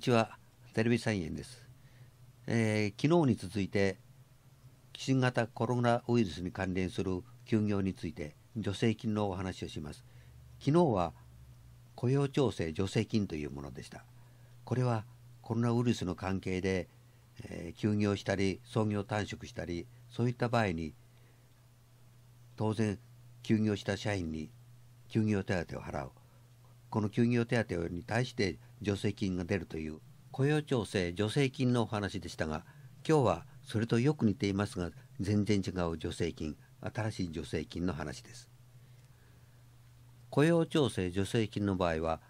にちはテレビ菜園です、えー、昨日に続いて新型コロナウイルスに関連する休業について助成金のお話をします昨日は雇用調整助成金というものでしたこれはコロナウイルスの関係で、えー、休業したり創業短縮したりそういった場合に当然休業した社員に休業手当を払うこの休業手当に対して助成金が出るという雇用調整助成金のお話でしたが今日はそれとよく似ていますが全然違う助成金新しい助成金の話です雇用調整助成金の場合は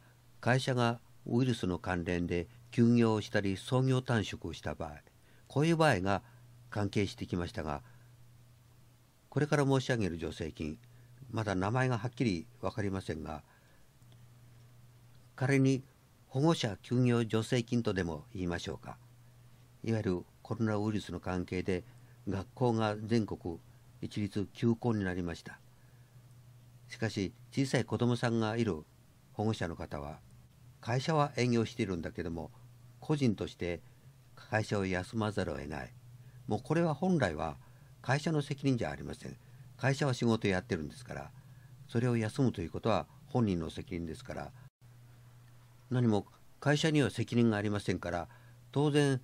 会社がウイルスの関連で休業をしたり創業短縮をした場合こういう場合が関係してきましたがこれから申し上げる助成金まだ名前がはっきり分かりませんが仮に保護者休業助成金とでも言いましょうかいわゆるコロナウイルスの関係で学校が全国一律休校になりましたしかし小さい子どもさんがいる保護者の方は会社は営業しているんだけども個人として会社を休まざるを得ないもうこれは本来は会社の責任じゃありません会社は仕事やってるんですからそれを休むということは本人の責任ですから何も会社には責任がありませんから当然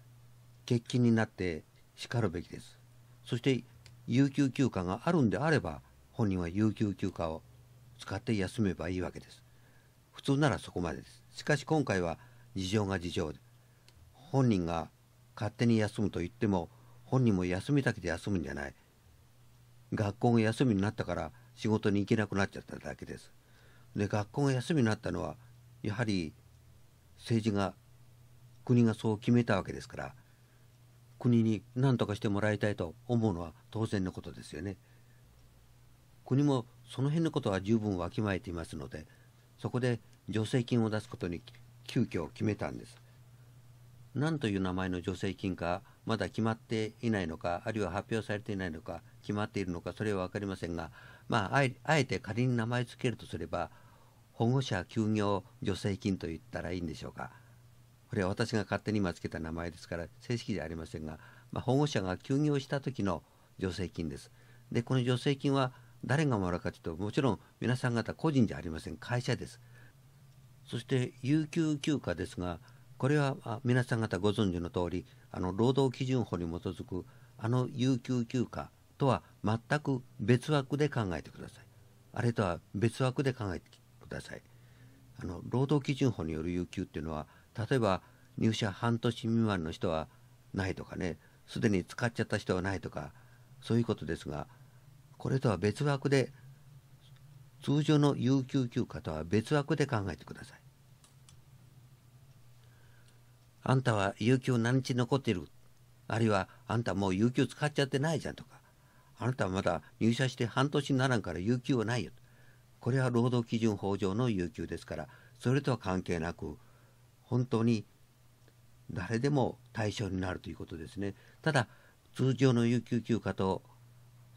欠勤になってしかるべきですそして有給休暇があるんであれば本人は有給休暇を使って休めばいいわけです普通ならそこまでですしかし今回は事情が事情で本人が勝手に休むと言っても本人も休みだけで休むんじゃない学校が休みになったから仕事に行けなくなっちゃっただけですで学校が休みになったのはやはり政治が国がそう決めたわけですから国に何とかしてもらいたいと思うのは当然のことですよね。国もその辺のことは十分わきまえていますのでそこで助成金を出すことに急遽決めたんです。何という名前の助成金かまだ決まっていないのかあるいは発表されていないのか決まっているのかそれは分かりませんがまああえて仮に名前つけるとすれば保護者休業助成金と言ったらいいんでしょうかこれは私が勝手に今つけた名前ですから正式じゃありませんが、まあ、保護者が休業した時の助成金ですでこの助成金は誰がもらうかというともちろん皆さん方個人じゃありません会社ですそして有給休暇ですがこれは皆さん方ご存知の通りあの労働基準法に基づくあの有給休暇とは全く別枠で考えてくださいあれとは別枠で考えてください。あの労働基準法による有給っていうのは例えば入社半年未満の人はないとかねすでに使っちゃった人はないとかそういうことですがこれとは別枠で通常の有給休暇とは別枠で考えてください。あんたは有給何日残っているあるいはあんたもう有給使っちゃってないじゃんとかあなたはまだ入社して半年にならんから有給はないよとこれは労働基準法上の有給ですからそれとは関係なく本当に誰でも対象になるということですねただ通常の有給休暇と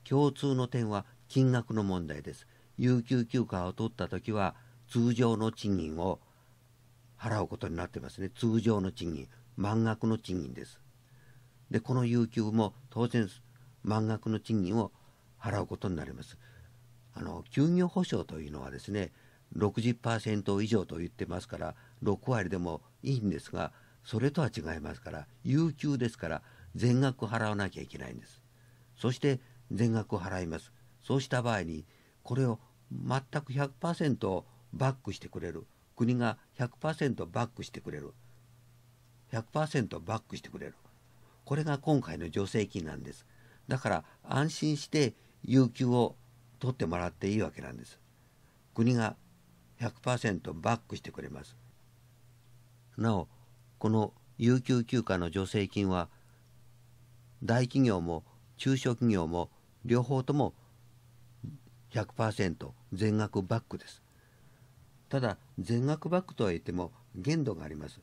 共通の点は金額の問題です有給休暇を取った時は通常の賃金を払うことになってますね通常の賃金満額の賃金ですでこの有給も当然満額の賃金を払うことになりますあの休業保障というのはですね60%以上と言ってますから6割でもいいんですがそれとは違いますから有給ですから全額払わなきゃいけないんですそして全額払いますそうした場合にこれを全く100%バックしてくれる国が100%バックしてくれる100%バックしてくれるこれが今回の助成金なんですだから安心して有給を取ってもらっていいわけなんです。国が100%バックしてくれます。なお、この有給休暇の助成金は大企業も中小企業も両方とも100%全額バックです。ただ、全額バックとは言っても限度があります。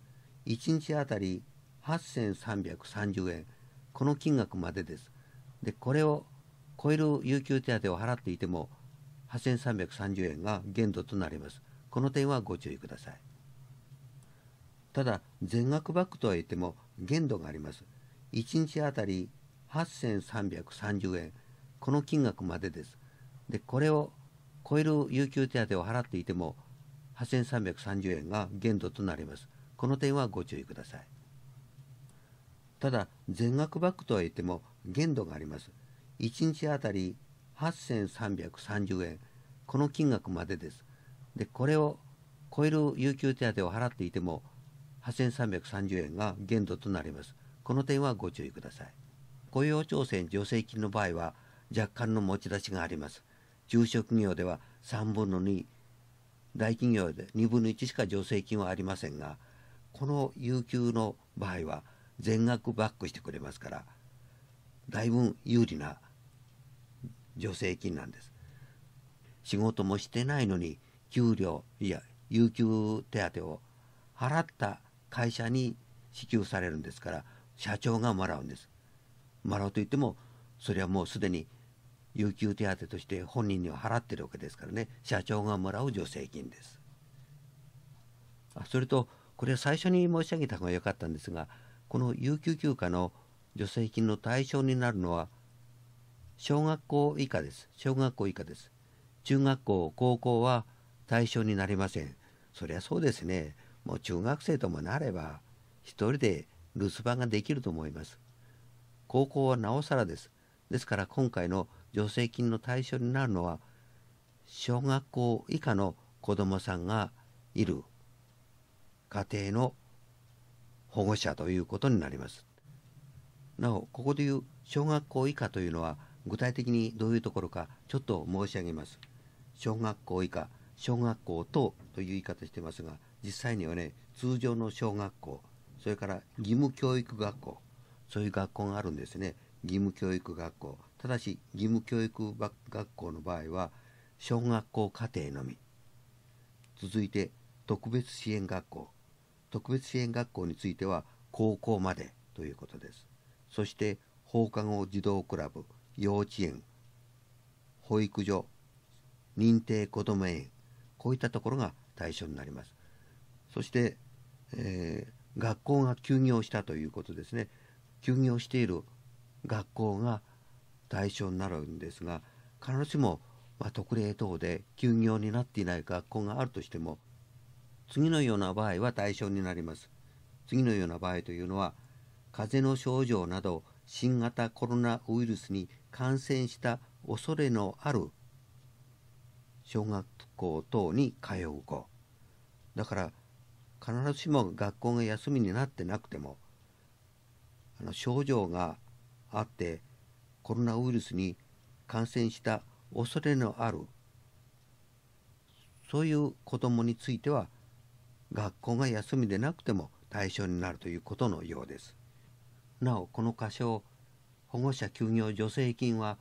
1日あたり8330円。この金額までです。で、これを超える有給手当を払っていても8330円が限度となります。この点はご注意ください。ただ、全額バックとは言っても限度があります。1日あたり8330円、この金額までです。で、これを超える有給手当を払っていても8330円が限度となります。この点はご注意ください。ただ、全額バックとは言っても限度があります。1日あたり8330円この金額までですでこれを超える有給手当を払っていても8330円が限度となりますこの点はご注意ください雇用調整助成金の場合は若干の持ち出しがあります中職業では3分の2大企業で2分の1しか助成金はありませんがこの有給の場合は全額バックしてくれますからだいぶ有利な助成金なんです。仕事もしてないのに給料いや有給手当を払った会社に支給されるんですから社長がもらうんです。もらうといってもそれはもうすでに有給手当として本人には払ってるわけですからね社長がもらう助成金です。あそれとこれは最初に申し上げた方が良かったんですがこの有給休暇の助成金の対象になるのは小学校以下です。小学校以下です。中学校、高校は対象になりません。そりゃそうですね。もう中学生ともなれば、一人で留守番ができると思います。高校はなおさらです。ですから今回の助成金の対象になるのは、小学校以下の子供さんがいる家庭の保護者ということになります。なお、ここでいう小学校以下というのは具体的にどういうところかちょっと申し上げます。小学校以下、小学校等という言い方してますが、実際にはね、通常の小学校、それから義務教育学校、そういう学校があるんですね。義務教育学校。ただし、義務教育学校の場合は、小学校課程のみ。続いて、特別支援学校。特別支援学校については、高校までということです。そして、放課後児童クラブ。幼稚園、保育所、認定こども園、こういったところが対象になります。そして、えー、学校が休業したということですね。休業している学校が対象になるんですが、必ずしも、まあ、特例等で休業になっていない学校があるとしても、次のような場合は対象になります。次のような場合というのは、風邪の症状など新型コロナウイルスに感染した恐れのある小学校等に通う子だから必ずしも学校が休みになってなくてもあの症状があってコロナウイルスに感染した恐れのあるそういう子どもについては学校が休みでなくても対象になるということのようです。なおこの箇所保護者休業助成金は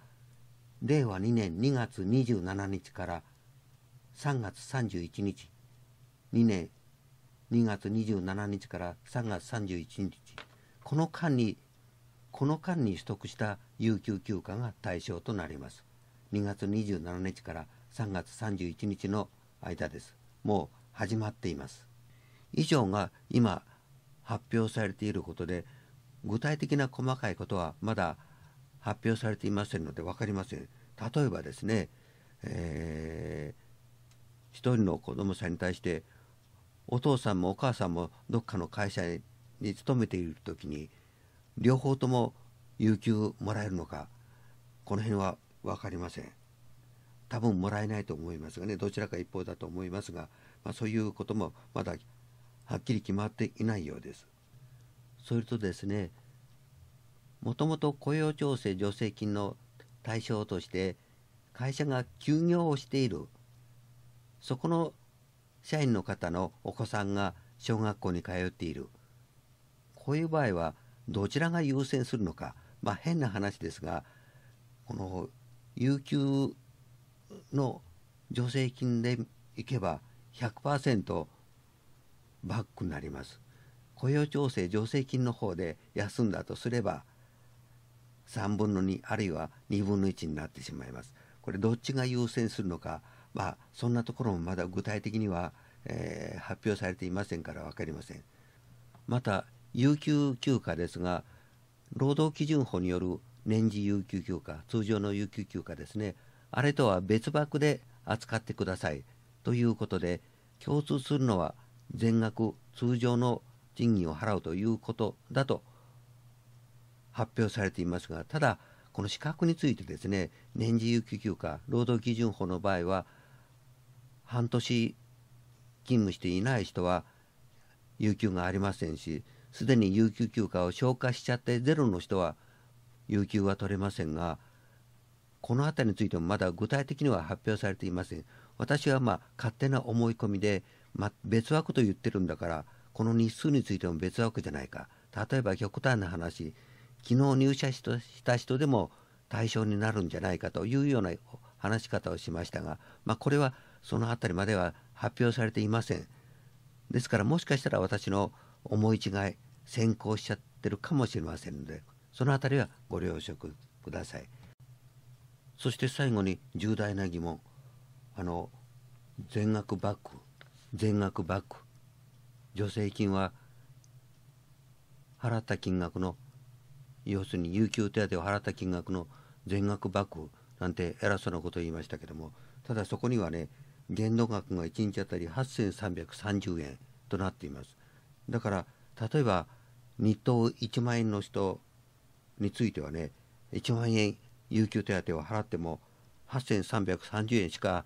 令和2年2月27日から3月31日2年2月27日から3月31日この間にこの間に取得した有給休暇が対象となります2月27日から3月31日の間ですもう始まっています以上が今発表されていることで具体的な細かいことはまだ発表されていませんので分かりません。例えばですね、えー、1人の子供さんに対してお父さんもお母さんもどっかの会社に勤めている時に両方とも有給もらえるのかこの辺は分かりません多分もらえないと思いますがねどちらか一方だと思いますが、まあ、そういうこともまだはっきり決まっていないようですそれとですねもともと雇用調整助成金の対象として会社が休業をしているそこの社員の方のお子さんが小学校に通っているこういう場合はどちらが優先するのかまあ変な話ですがこの有給の助成金でいけば100%バックになります雇用調整助成金の方で休んだとすれば3分の2あるいは2分の1になってしまいます。これどっちが優先するのか、まあ、そんなところもまだ具体的には、えー、発表されていませんから分かりません。また有給休暇ですが労働基準法による年次有給休暇通常の有給休暇ですねあれとは別枠で扱ってくださいということで共通するのは全額通常の賃金を払うということだと発表されていますがただこの資格についてですね年次有給休暇労働基準法の場合は半年勤務していない人は有給がありませんしすでに有給休暇を消化しちゃってゼロの人は有給は取れませんがこの辺りについてもまだ具体的には発表されていません私はまあ勝手な思い込みで、ま、別枠と言ってるんだからこの日数についても別枠じゃないか例えば極端な話昨日入社した人でも対象になるんじゃないかというような話し方をしましたが、まあ、これはその辺りまでは発表されていません。ですからもしかしたら私の思い違い先行しちゃってるかもしれませんのでその辺りはご了承ください。そして最後に重大な疑問あの全額バック全額バック助成金は払った金額の要するに有給手当を払った金額の全額バックなんて偉そうなことを言いましたけどもただそこにはね限度額が1日当たり8330円となっていますだから例えば日当1万円の人についてはね1万円有給手当を払っても8330円しか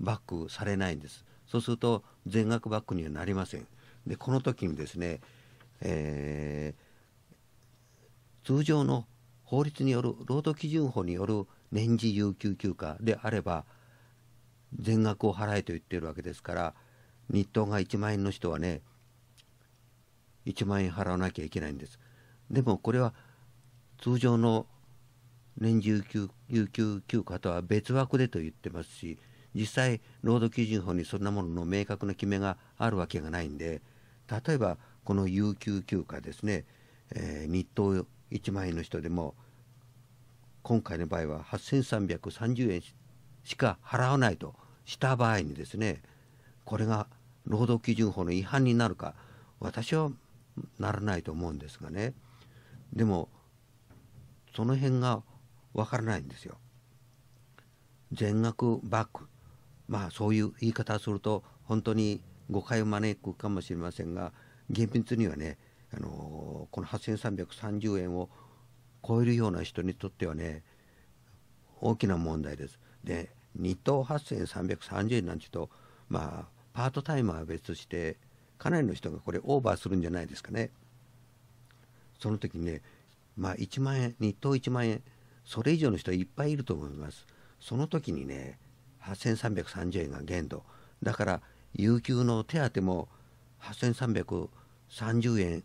バックされないんですそうすると全額バックにはなりませんでこの時にですね、えー通常の法律による労働基準法による年次有給休暇であれば全額を払えと言っているわけですから日当が1万円の人はね1万円払わなきゃいけないんです。でもこれは通常の年次有給休暇とは別枠でと言ってますし実際労働基準法にそんなものの明確な決めがあるわけがないんで例えばこの有給休暇ですね、えー、日当1万円の人でも今回の場合は8330円しか払わないとした場合にですねこれが労働基準法の違反になるか私はならないと思うんですがねでもその辺が分からないんですよ。全額バックまあそういう言い方をすると本当に誤解を招くかもしれませんが厳密にはねあのこの8330円を超えるような人にとってはね大きな問題です。で日等8330円なんていうとまあパートタイマーは別としてかなりの人がこれオーバーするんじゃないですかね。その時にねまあ1万円日当1万円それ以上の人いっぱいいると思います。その時にね8330円が限度だから有給の手当も8330円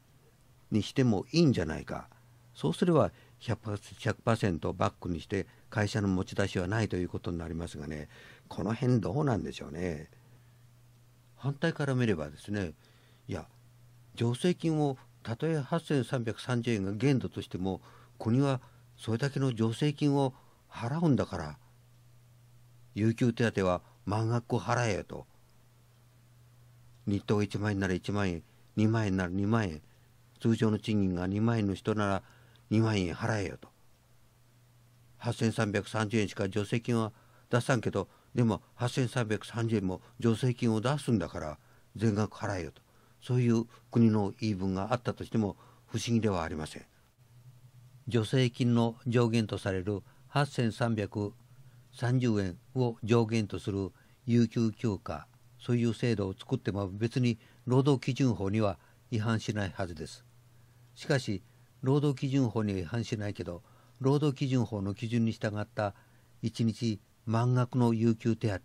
にしてもいいんじゃないかそうすれば 100%, 100バックにして会社の持ち出しはないということになりますがねこの辺どうなんでしょうね。反対から見ればですねいや助成金をたとえ8,330円が限度としても国はそれだけの助成金を払うんだから有給手当は満額を払えよと日当1万円なら1万円2万円なら2万円通常の賃金が2万円の人なら2万円払えよと。8330円しか助成金は出さんけど、でも8330円も助成金を出すんだから全額払えよと。そういう国の言い分があったとしても不思議ではありません。助成金の上限とされる8330円を上限とする有給休暇、そういう制度を作っても別に労働基準法には違反しないはずです。しかし労働基準法には違反しないけど労働基準法の基準に従った1日満額の有給手当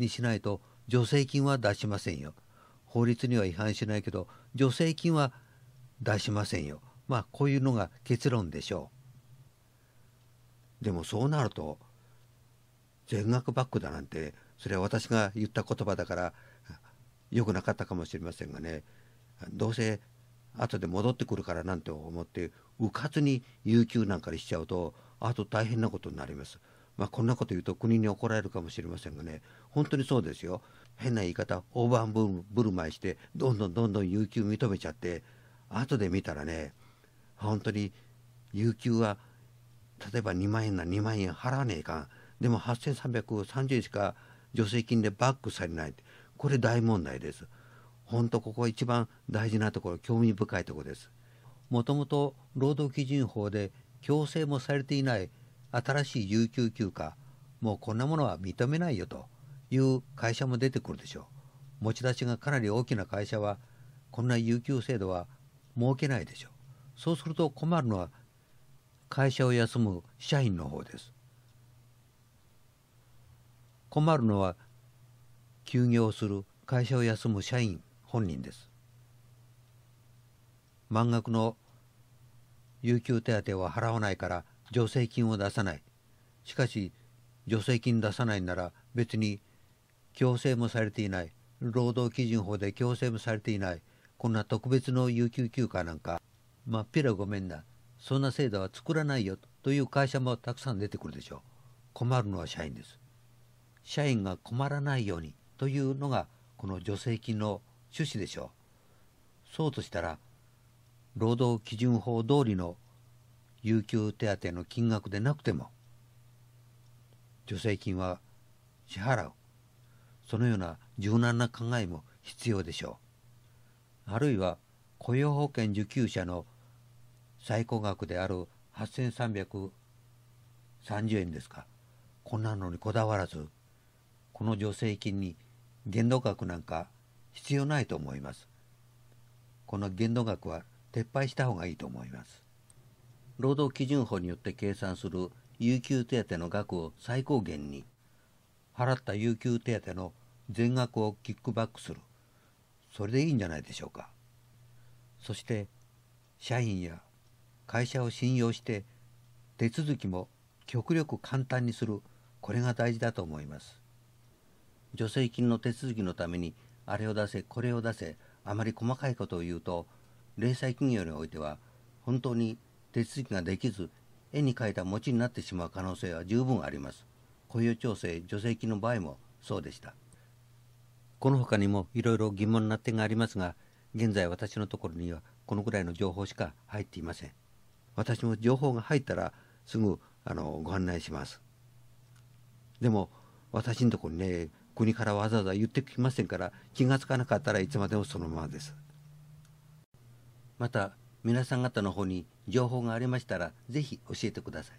にしないと助成金は出しませんよ法律には違反しないけど助成金は出しませんよまあこういうのが結論でしょうでもそうなると全額バックだなんてそれは私が言った言葉だから良くなかったかもしれませんがねどうせ後で戻ってくるからなんて思ってうかつに有給なんかにしちゃうとあと大変なことになります。まあ、こんなこと言うと国に怒られるかもしれませんがね本当にそうですよ変な言い方大盤振る舞いしてどんどんどんどん有給認めちゃって後で見たらね本当に有給は例えば2万円な2万円払わねえかんでも8330円しか助成金でバックされないこれ大問題です本当ここが一番大事なところ、興味深いところです。もともと労働基準法で強制もされていない新しい有給休暇、もうこんなものは認めないよという会社も出てくるでしょう。持ち出しがかなり大きな会社は、こんな有給制度は設けないでしょう。そうすると困るのは会社を休む社員の方です。困るのは休業する会社を休む社員本人です満額の有給手当は払わないから助成金を出さないしかし助成金出さないなら別に強制もされていない労働基準法で強制もされていないこんな特別の有給休暇なんかまっぴらごめんだそんな制度は作らないよという会社もたくさん出てくるでしょう困るのは社員です社員が困らないようにというのがこの助成金の趣旨でしょう。そうとしたら、労働基準法通りの有給手当の金額でなくても、助成金は支払う。そのような柔軟な考えも必要でしょう。あるいは、雇用保険受給者の最高額である8330円ですか。こんなのにこだわらず、この助成金に限度額なんか必要ないと思います。この限度額は撤廃した方がいいと思います。労働基準法によって計算する有給手当の額を最高限に、払った有給手当の全額をキックバックする。それでいいんじゃないでしょうか。そして、社員や会社を信用して手続きも極力簡単にする。これが大事だと思います。助成金の手続きのためにあれを出せこれを出せあまり細かいことを言うと零細企業においては本当に手続きができず絵に描いた餅になってしまう可能性は十分あります雇用調整助成金の場合もそうでしたこの他にもいろいろ疑問な点がありますが現在私のところにはこのぐらいの情報しか入っていません私も情報が入ったらすぐあのご案内しますでも私のところにね国からわざわざ言ってきませんから気がつかなかったらいつまでもそのままですまた皆さん方の方に情報がありましたら是非教えてください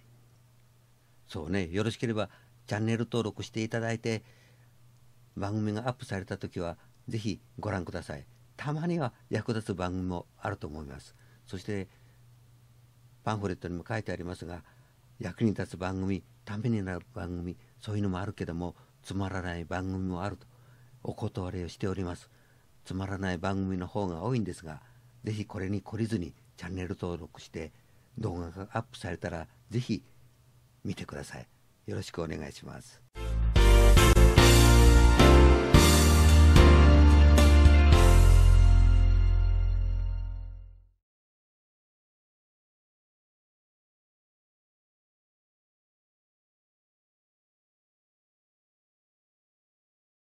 そうねよろしければチャンネル登録していただいて番組がアップされた時は是非ご覧くださいたまには役立つ番組もあると思いますそしてパンフレットにも書いてありますが役に立つ番組ためになる番組そういうのもあるけどもつまらない番組もあるとお断りをしております。つまらない番組の方が多いんですが、ぜひこれに懲りずにチャンネル登録して動画がアップされたらぜひ見てください。よろしくお願いします。